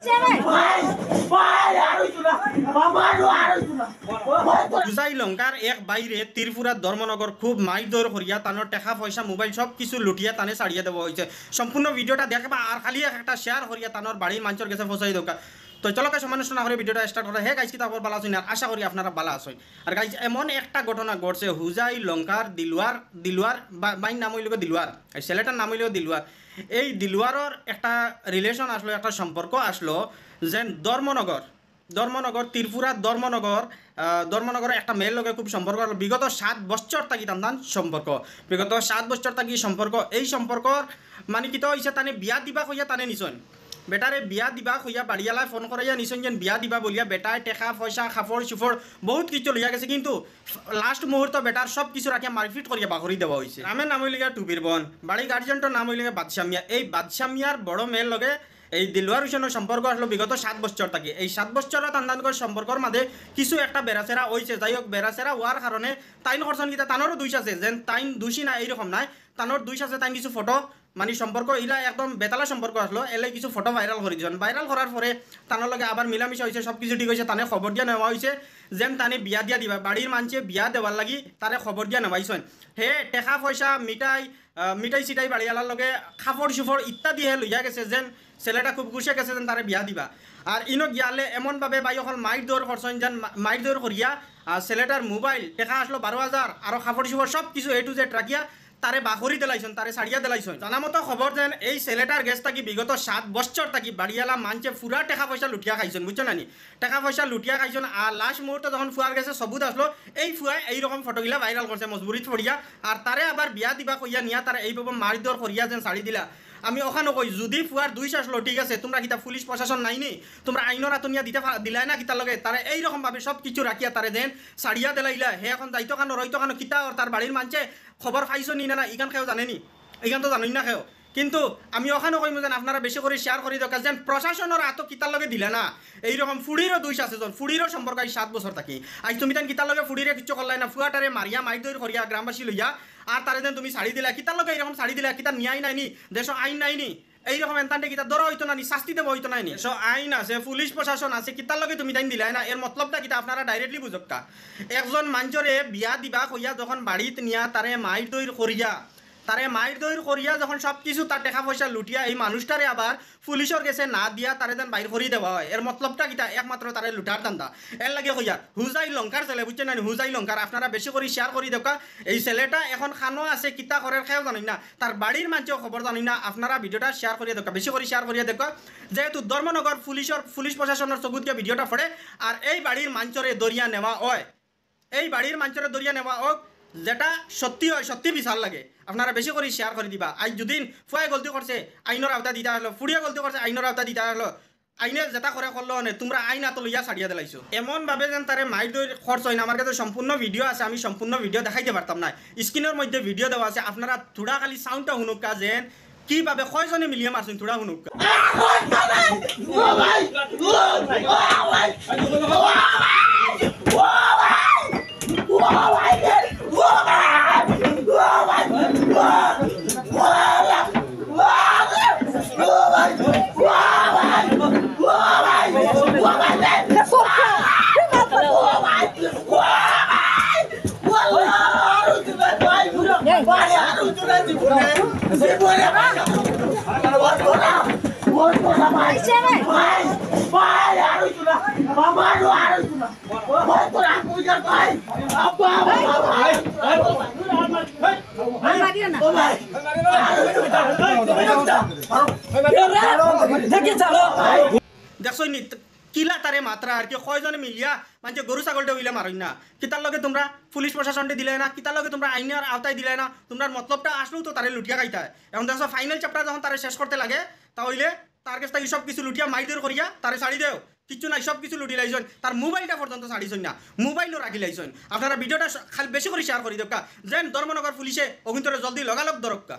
উজাই লঙ্কার এক বাইরে ত্রিপুরার ধর্মনগর খুব মাই দৌর করিয়া তানোর টাকা পয়সা মোবাইল সব কিছু লুটিয়া তানে ছাড়িয়ে দেওয়া হয়েছে সম্পূর্ণ ভিডিওটা দেখবা আর খালি একটা শেয়ার করিয়া তানোর বাড়ির মানুষের কাছে ফসাই দোকান তো চলো কাছে মানুষ না হলে ভিডিওটা স্টার্ট করে হে গাইছি তারপর বালা আসুন আর আশা করি আপনারা বালা আসুন আর গাইজ এমন একটা ঘটনা ঘটছে হুজাই লঙ্কার দিলুয়ার দিলুয়ার বাইন নাম হইল দিলুয়ার আর ছেলেটার নাম হইল দিলুয়ার এই দিলুয়ারর একটা রিলেশন আসলো একটা সম্পর্ক আসলো যেন ধর্মনগর ধর্মনগর ত্রিপুরা ধর্মনগর ধর্মনগরের একটা মেয়ের লগে খুব সম্পর্ক বিগত সাত বছর থাকি তান সম্পর্ক বিগত সাত বছর থাকি সম্পর্ক এই সম্পর্কর মানে কি তো হয়েছে তানে বিয়া দিবা কইয়া তানে নিচন বেটারে বিয়া দিবা খুঁয়া বাড়িয়ালায় ফোন করাইয়া নিশ্চয় যেন বিয়া দিবা বলিয়া বেটায় টেকা পয়সা খাফড় চুফড় বহুত কিছু লইয়া গেছে কিন্তু লাস্ট মুহূর্ত বেটার সব কিছু রাখিয়া মারপিট করিয়া বাকরি দেওয়া হয়েছে নামে নাম হইলিয়া টুবির বন বাড়ি গার্জেনটার নাম হইলিয়া বাদশামিয়া এই বাদশামিয়ার বড় মেয়ের লগে এই দিলওয়ার হুসেনের সম্পর্ক আসলো বিগত সাত বছর থাকে এই সাত বছরত আন্দানকর সম্পর্কর মাঝে কিছু একটা বেড়াচেরা হয়েছে যাই হোক বেড়াচেরা হওয়ার কারণে তাইন করছেন কিতা তানোরও দোষ আছে যেন তাইন দোষী না এইরকম নাই তানোর দুই সাথে তাই কিছু ফটো মানে সম্পর্ক ইলা একদম বেতালা সম্পর্ক আসলো এলে কিছু ফটো ভাইরাল করে দিয়েছেন ভাইরাল করার পরে তানোর লগে আবার মিলামিশা হয়েছে সব কিছু ঠিক হয়েছে তানে খবর দিয়া নেওয়া হয়েছে যেন তানে বিয়া দিয়া দিবা বাড়ির মানুষে বিয়া দেওয়ার লাগি তারে খবর দিয়া নেওয়াইছেন হে টেকা পয়সা মিঠাই মিঠাই চিটাই বাড়িওয়ালার লগে খাফড় সুফড় ইত্যাদি হে লইয়া গেছে যেন ছেলেটা খুব গুছিয়ে গেছে যেন তারে বিয়া দিবা আর ইনো গিয়ালে এমনভাবে বাই অকল মাইক দৌড় করছেন যেন মাইক দৌড় করিয়া ছেলেটার মোবাইল টেকা আসলো বারো হাজার আর খাফড় সুফড় সব কিছু এ টু জেড রাখিয়া তারে বাহরি দেলাইছন তারে সারিয়া দেলাইছন জানা মতো খবর দেন এই ছেলেটার গেছ থাকি বিগত সাত বছর থাকি বাড়িয়ালা মানছে ফুরা টাকা পয়সা লুটিয়া খাইছেন বুঝছো নানি টাকা পয়সা লুটিয়া খাইছেন আর লাস্ট মুহূর্তে যখন ফুয়ার গেছে সবুজ আসলো এই ফুয়ায় এইরকম ফটোগুলা ভাইরাল করছে মজবুরিত ফরিয়া আর তারে আবার বিয়া দিবা কইয়া নিয়া তারা এইভাবে মারি দর করিয়া যেন সারি দিলা আমি ওখানে কই যদি ফুয়ার দুই শ্বাস লো ঠিক আছে তোমরা কিতা পুলিশ প্রশাসন নাই নি তোমরা আইনর আতনিয়া দিতে দিলাই না কিতা লগে তারা এইরকমভাবে সব কিছু রাখিয়া তারে দেন সারিয়া দেলাইলা হে এখন যাইতো কানো রইতো কানো কিতা ওর তার বাড়ির মানছে খবর খাইছো নি না না ইখান খেয়েও জানেনি ইখান তো জানি না খেও কিন্তু আমি ওখানে কইম যেন আপনারা বেশি করে শেয়ার করে দরকার যেন প্রশাসনের আত কিতার লগে দিলে না এইরকম ফুড়িরও দুই আছে জন ফুড়িরও সম্পর্ক আজ সাত বছর থাকি আজ তুমি তেন কিতার লগে ফুড়িরে কিছু করলাই না ফুয়াটারে মারিয়া মাইক দৈর করিয়া গ্রামবাসী লইয়া আর তারে যেন তুমি শাড়ি দিলা কিতার লোক এরকম শাড়ি দিলা কিতার নিয়াই নাইনি দেশ আইন নাইনি এইরকম এনতানটে কিতা ধরা হইতো না নি শাস্তি দেবো হইতো নাইনি নি সো আইন আছে পুলিশ প্রশাসন আছে কিতার লগে তুমি জানি দিলা না এর মতলবটা কিতা আপনারা ডাইরেক্টলি বুঝক্কা একজন মানুষরে বিয়া দিবা কইয়া যখন বাড়িত নিয়া তারে মাইর দৈর করিয়া তারে মায়ের দৈর করিয়া যখন সব কিছু তার টাকা পয়সা লুটিয়া এই মানুষটারে আবার পুলিশের গেছে না দিয়া তারে দেন বাইর করি দেওয়া হয় এর মতলবটা কিটা একমাত্র তারে লুটার দান্দা এর লাগে কইয়া হুজাই লঙ্কার ছেলে বুঝছেন না হুজাই লঙ্কার আপনারা বেশি করে শেয়ার করি দেখা এই ছেলেটা এখন খানো আছে কিতা করার খেয়েও জানি না তার বাড়ির মানুষেও খবর জানি না আপনারা ভিডিওটা শেয়ার করিয়া দেখা বেশি করে শেয়ার করিয়া দেখা যেহেতু ধর্মনগর পুলিশের পুলিশ প্রশাসনের চকুতকে ভিডিওটা ফড়ে আর এই বাড়ির মাঞ্চরে দরিয়া নেওয়া হয় এই বাড়ির মাঞ্চরে দরিয়া নেওয়া হোক যেটা সত্যি হয় সত্যি বিশাল লাগে আপনারা বেশি করে শেয়ার করে দিবা আজ দুদিন ফুয়াই গলতি করছে আইনের আওতা দিতা হলো ফুড়িয়া গলতি করছে আইনের আওতা দিতা হলো আইনে যেটা করে করলো নে তোমরা আইন আত লইয়া ছাড়িয়া দিলাইছো এমন ভাবে যেন তারে মাইর দই খরচ হয় না আমার কাছে সম্পূর্ণ ভিডিও আছে আমি সম্পূর্ণ ভিডিও দেখাইতে পারতাম না স্ক্রিনের মধ্যে ভিডিও দেওয়া আছে আপনারা থোড়া খালি সাউন্ডটা শুনুকা যেন কিভাবে কয়জনে মিলিয়ে মারছেন থোড়া শুনুকা Sí, puede más. Vamos, vamos, vamos. Vamos, vamos, vamos. Vamos, vamos, vamos. Vamos, vamos, দেখছ নি কিলা তাৰে মাত্ৰা আৰু কি কয়জনে মিলিয়া মানুষ গরু ছাগলটা উইলে মারই না কিতার লগে তোমরা পুলিশ প্রশাসনটি দিলে না কিতার লগে তোমরা আইনের আওতায় দিলে না তোমরা মতলবটা আসলেও তো তারে লুটিয়া খাইতা এখন দেখো ফাইনাল চ্যাপ্টার যখন তারা শেষ করতে লাগে তাহলে তার কাছ সব কিছু লুটিয়া দূর করিয়া তারে ছাড়ি দেও কিছু নাই সব কিছু লুটি লাইছেন তার মোবাইলটা পর্যন্ত ছাড়িছেন না মোবাইলও রাখি লাইছেন আপনারা ভিডিওটা খালি বেশি করে শেয়ার করে দেবকা যেন ধর্মনগর পুলিশে অগুন্তরে জলদি লগালগ দরকা